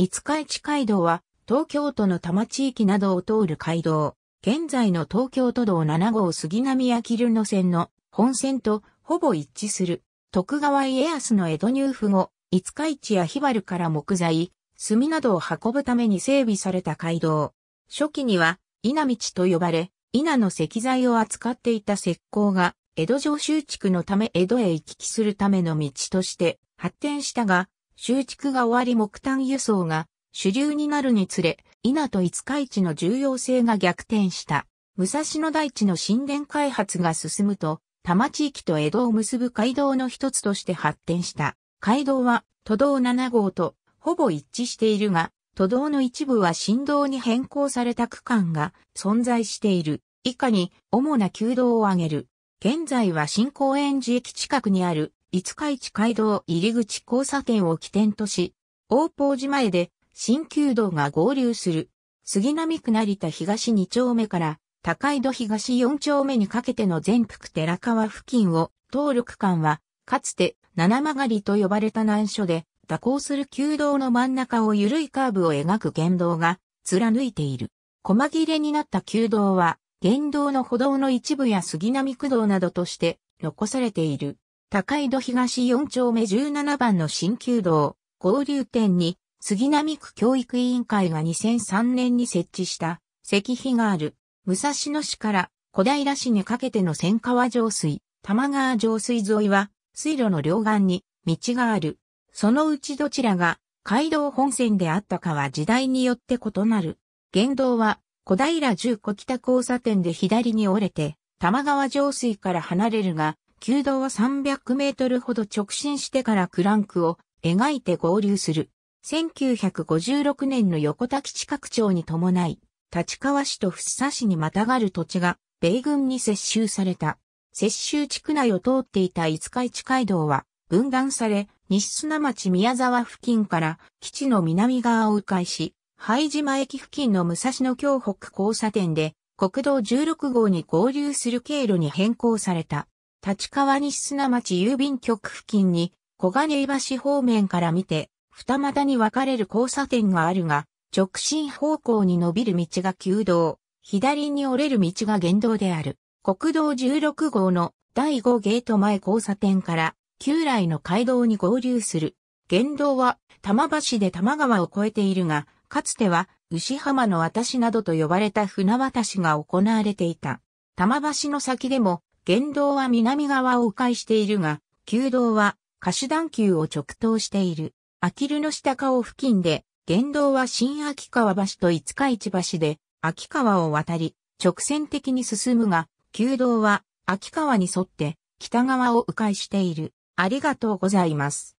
五日市街道は、東京都の多摩地域などを通る街道、現在の東京都道7号杉並秋流野線の本線とほぼ一致する。徳川家康の江戸入府後、五日市や日原から木材、炭などを運ぶために整備された街道。初期には、稲道と呼ばれ、稲の石材を扱っていた石膏が、江戸城集築のため江戸へ行き来するための道として発展したが、修築が終わり木炭輸送が主流になるにつれ、稲と五日市の重要性が逆転した。武蔵野大地の神殿開発が進むと、多摩地域と江戸を結ぶ街道の一つとして発展した。街道は都道7号とほぼ一致しているが、都道の一部は振動に変更された区間が存在している。以下に主な旧道を挙げる。現在は新公園寺駅近くにある五日市街道入口交差点を起点とし、大宝寺前で新旧道が合流する、杉並区成田東2丁目から高井戸東4丁目にかけての全幅寺川付近を登録間は、かつて七曲りと呼ばれた難所で、蛇行する旧道の真ん中を緩いカーブを描く言動が貫いている。細切れになった旧道は、言動の歩道の一部や杉並区道などとして残されている。高井戸東4丁目17番の新旧道、合流点に、杉並区教育委員会が2003年に設置した石碑がある、武蔵野市から小平市にかけての千川上水、玉川上水沿いは、水路の両岸に道がある。そのうちどちらが街道本線であったかは時代によって異なる。言動は、小平十個北交差点で左に折れて、玉川上水から離れるが、旧道は300メートルほど直進してからクランクを描いて合流する。1956年の横田基地拡張に伴い、立川市と福生市にまたがる土地が米軍に接収された。接収地区内を通っていた五日市街道は分断され、西砂町宮沢付近から基地の南側を迂回し、拝島駅付近の武蔵野京北交差点で国道16号に合流する経路に変更された。立川西砂町郵便局付近に、小金井橋方面から見て、二股に分かれる交差点があるが、直進方向に伸びる道が旧道、左に折れる道が原道である。国道16号の第5ゲート前交差点から旧来の街道に合流する。原道は玉橋で玉川を越えているが、かつては牛浜の渡しなどと呼ばれた船渡しが行われていた。玉橋の先でも言動は南側を迂回しているが、旧道は歌手段丘を直通している。あきるの下川付近で、言動は新秋川橋と五日市橋で、秋川を渡り、直線的に進むが、旧道は秋川に沿って北側を迂回している。ありがとうございます。